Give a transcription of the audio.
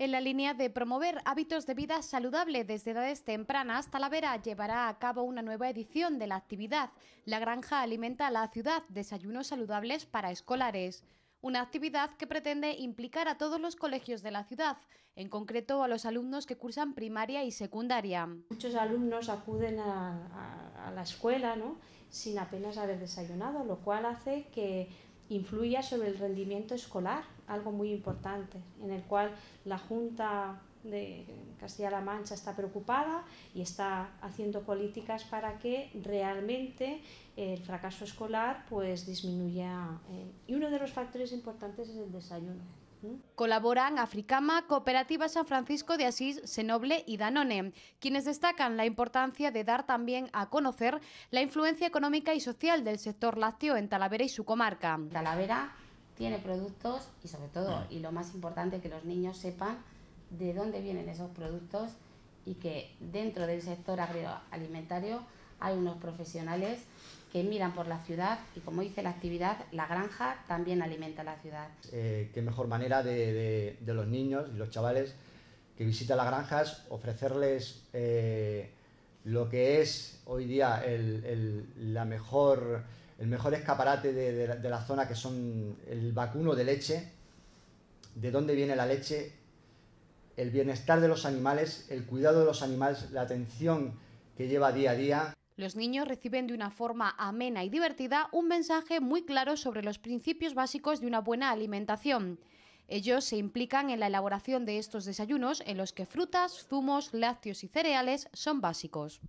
En la línea de promover hábitos de vida saludable desde edades tempranas, Talavera llevará a cabo una nueva edición de la actividad. La granja alimenta a la ciudad, desayunos saludables para escolares. Una actividad que pretende implicar a todos los colegios de la ciudad, en concreto a los alumnos que cursan primaria y secundaria. Muchos alumnos acuden a, la escuela sin apenas haber desayunado, lo cual hace que influya sobre el rendimiento escolar, algo muy importante, en el cual la Junta de Castilla-La Mancha está preocupada y está haciendo políticas para que realmente el fracaso escolar pues disminuya. Eh, y uno de los factores importantes es el desayuno. Colaboran Africama, Cooperativa San Francisco de Asís, Senoble y Danone, quienes destacan la importancia de dar también a conocer la influencia económica y social del sector lácteo en Talavera y su comarca. Talavera tiene productos y sobre todo, y lo más importante, que los niños sepan de dónde vienen esos productos y que dentro del sector agroalimentario hay unos profesionales que miran por la ciudad y como dice la actividad, la granja también alimenta la ciudad. Eh, qué mejor manera de, los niños y los chavales que visitan las granjas ofrecerles eh, lo que es hoy día el, la mejor, el mejor escaparate de de, la, zona, que son el vacuno de leche, de dónde viene la leche, el bienestar de los animales, el cuidado de los animales, la atención que lleva día a día. Los niños reciben de una forma amena y divertida un mensaje muy claro sobre los principios básicos de una buena alimentación. Ellos se implican en la elaboración de estos desayunos en los que frutas, zumos, lácteos y cereales son básicos.